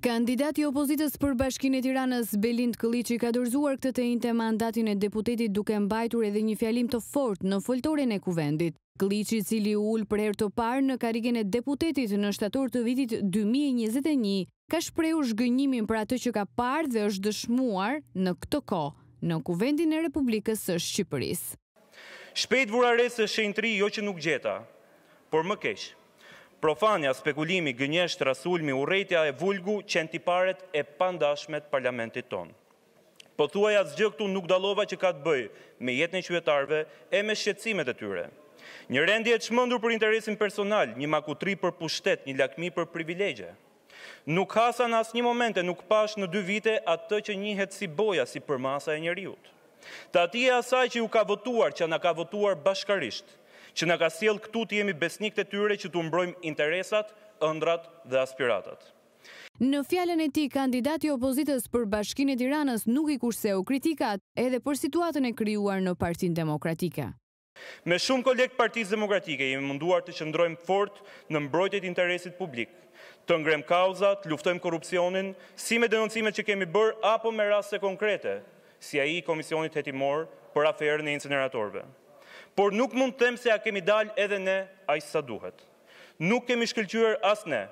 Kandidati opozitës për bashkin e tiranës Belind Këliqi ka dërzuar këtë të inte mandatin e deputetit duke mbajtur edhe një fjalim të fort në foltorin e kuvendit. Këliqi cili ullë për her të parë në karigen e deputetit në shtator të vitit 2021 ka shpreju shgënjimin për atë që ka parë dhe është dëshmuar në këtë ko në kuvendin e Republikës së Shqipëris. Shpejt vura resë shenëtri jo që nuk gjeta, por më keshë profania, spekulimi, gënjesht, rasulmi, urejtja e vulgu, që në tiparet e pandashmet parlamentit tonë. Po thuaj zgjë këtu nuk dalova që ka të bëjë me jetën e qytetarëve e me shqetsimet e tyre. Një rendje të shmëndur për interesin personal, një makutri për pushtet, një lakmi për privilegje. Nuk hasa në asë një momente, nuk pash në dy vite atë të që njëhet si boja, si për masa e njëriut. Ta ti e asaj që ju ka votuar, që na ka votuar bashkarisht që në ka siel këtu të jemi besnik të tyre që të mbrojmë interesat, ëndrat dhe aspiratat. Në fjallën e ti, kandidati opozitës për bashkinë e tiranës nuk i kurseu kritikat edhe për situatën e kryuar në partin demokratika. Me shumë kolekt partiz demokratike, jemi munduar të qëndrojmë fort në mbrojtjet interesit publik, të ngrem kauzat, luftojmë korupcionin, si me denoncimet që kemi bërë apo me raste konkrete, si a i komisionit Hetimor për aferën e inceneratorve por nuk mund të them se a kemi dal edhe ne aq sa duhet. Nuk kemi shkëlqyer as ne.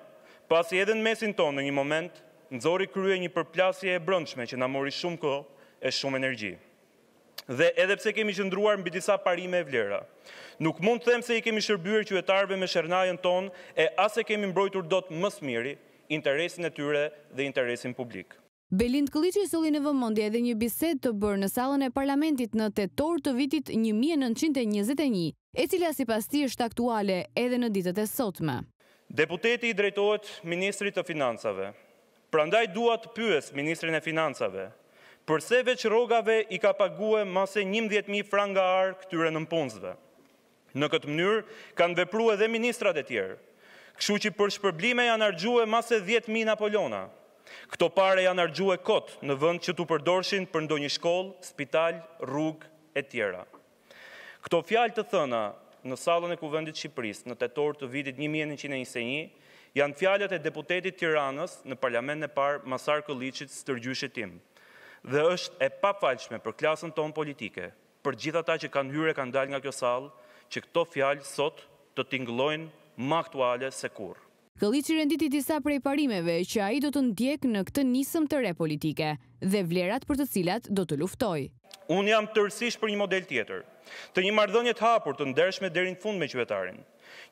Pasi edhe në mesin tonë në një moment nxori krye një përplasje e brëndshme që na mori shumë kohë e shumë energji. Dhe edhe pse kemi qëndruar mbi disa parime e vlera, nuk mund të them se i kemi shërbyer qytetarëve me shërnajën tonë e as e kemi mbrojtur dot më së miri interesin e tyre dhe interesin publik. Belind Këllici sëllin në vëmondja edhe një bised të bërë në salën e parlamentit në tetor të vitit 1921, e cila si pas ti është aktuale edhe në ditët e sotme. Deputeti i drejtojt Ministrit të Financave, prandaj duat pyes Ministrin e Financave, përse veç rogave i ka paguë mase 11.000 franga arë këtyre në mpunzve. Në këtë mënyrë, kanë vepru edhe ministrat e tjerë, këshu që për shpërblime janë argjue mase 10.000 Napoleona, Këto pare janë argju e kotë në vënd që të përdorshin për ndo një shkollë, spital, rrugë e tjera. Këto fjalë të thëna në salën e kuvendit Shqipëris në tetor të vitit 1921, janë fjalët e deputetit Tiranës në parlament në parë Masar Këllicit së tërgjyshe tim. Dhe është e falqme për klasën tonë politike, për gjitha ta që kanë hyre kanë dalë nga kjo salë, që këto fjalë sot të tinglojnë më aktuale se kurë. Këllici rënditi disa prej parimeve që a i do të ndjek në këtë njësëm të re politike dhe vlerat për të cilat do të luftoj. Unë jam tërsish për një model tjetër, të një mardhënjet hapur të ndershme derin fund me qëvetarin,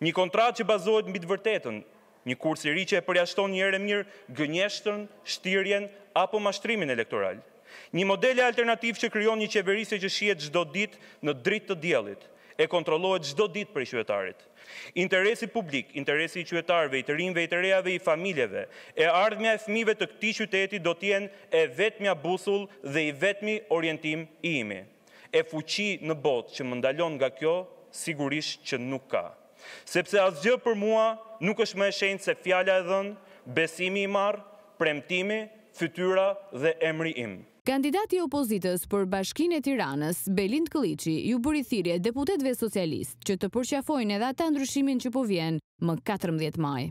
një kontrat që bazohet bitë vërtetën, një kursi ri që e përjashton një ere mirë gënjeshtën, shtirjen apo mashtrimin elektoral, një model e alternativ që kryon një qeverise që shiet gjdo dit në dritë të djelit, e kontrolohet gjdo dit për i qëtëarit. Interesi publik, interesi i qëtëarve, i të rinve, i të rejave, i familjeve, e ardhme e fmive të këti qyteti do tjen e vetëmja busull dhe i vetëmi orientim i imi. E fuqi në botë që më ndalon nga kjo, sigurisht që nuk ka. Sepse asgjë për mua nuk është më e shenjë se fjalla e dhënë, besimi i marë, premtimi, fytyra dhe emri imë. Kandidati opozitës për bashkin e tiranës, Belind Kliqi, ju bëri thirje deputetve socialist që të përqafojnë edhe ata ndryshimin që po vjen më 14 maj.